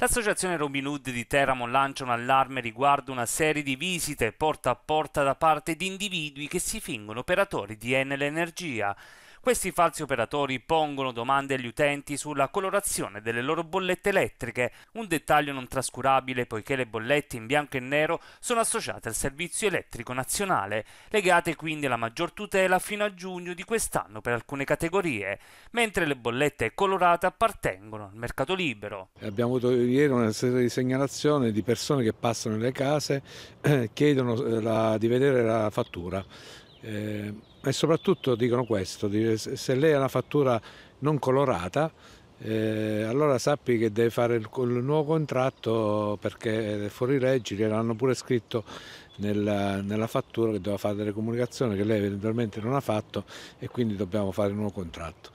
L'associazione Robin Hood di Teramo lancia un allarme riguardo una serie di visite porta a porta da parte di individui che si fingono operatori di Enel Energia. Questi falsi operatori pongono domande agli utenti sulla colorazione delle loro bollette elettriche, un dettaglio non trascurabile poiché le bollette in bianco e nero sono associate al servizio elettrico nazionale, legate quindi alla maggior tutela fino a giugno di quest'anno per alcune categorie, mentre le bollette colorate appartengono al mercato libero. Abbiamo avuto ieri una serie di segnalazioni di persone che passano nelle case, eh, chiedono eh, la, di vedere la fattura eh, e soprattutto dicono questo, se lei ha una fattura non colorata eh, allora sappi che deve fare il, il nuovo contratto perché eh, fuori legge gliel'hanno pure scritto nella, nella, fattura che doveva fare delle comunicazioni che lei eventualmente non ha fatto e quindi dobbiamo fare il nuovo contratto.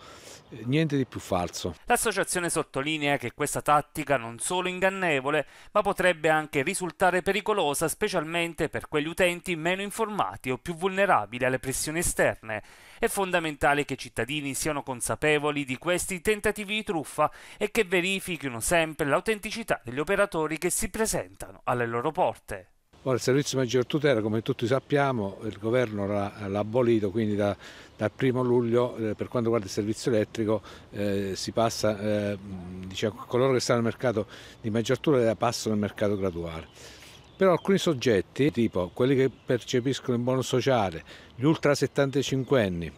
Niente di più falso. L'associazione sottolinea che questa tattica non solo ingannevole, ma potrebbe anche risultare pericolosa specialmente per quegli utenti meno informati o più vulnerabili alle pressioni esterne. È fondamentale che i cittadini siano consapevoli di questi tentativi di truffa e che verifichino sempre l'autenticità degli operatori che si presentano alle loro porte. Ora il servizio maggior tutela, come tutti sappiamo, il governo l'ha abolito, quindi da, dal primo luglio eh, per quanto riguarda il servizio elettrico eh, si passa, eh, diciamo, coloro che stanno nel mercato di maggior tutela eh, passano al mercato graduale. Però alcuni soggetti, tipo quelli che percepiscono il bonus sociale, gli ultra 75 anni,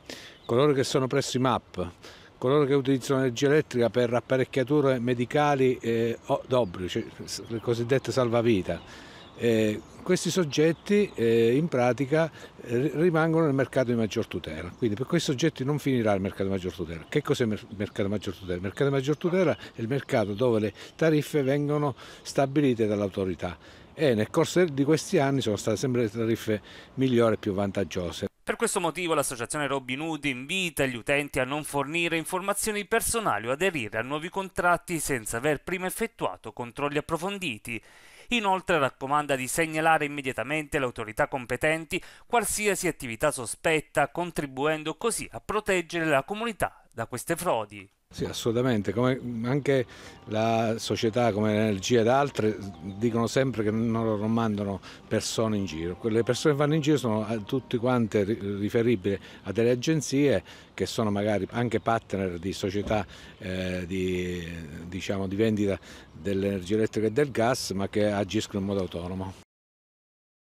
coloro che sono presso i MAP, coloro che utilizzano energia elettrica per apparecchiature medicali eh, d'obbligo, cioè, le cosiddette salvavita, eh, questi soggetti eh, in pratica rimangono nel mercato di maggior tutela, quindi per questi soggetti non finirà il mercato di maggior tutela. Che cos'è il mercato di maggior tutela? Il mercato di maggior tutela è il mercato dove le tariffe vengono stabilite dall'autorità e nel corso di questi anni sono state sempre le tariffe migliori e più vantaggiose. Per questo motivo l'associazione Robin Hood invita gli utenti a non fornire informazioni personali o aderire a nuovi contratti senza aver prima effettuato controlli approfonditi Inoltre raccomanda di segnalare immediatamente alle autorità competenti qualsiasi attività sospetta, contribuendo così a proteggere la comunità da queste frodi. Sì, assolutamente, come anche la società come l'energia ed altre dicono sempre che non mandano persone in giro, le persone che vanno in giro sono eh, tutte quante riferibili a delle agenzie che sono magari anche partner di società eh, di, diciamo, di vendita dell'energia elettrica e del gas ma che agiscono in modo autonomo.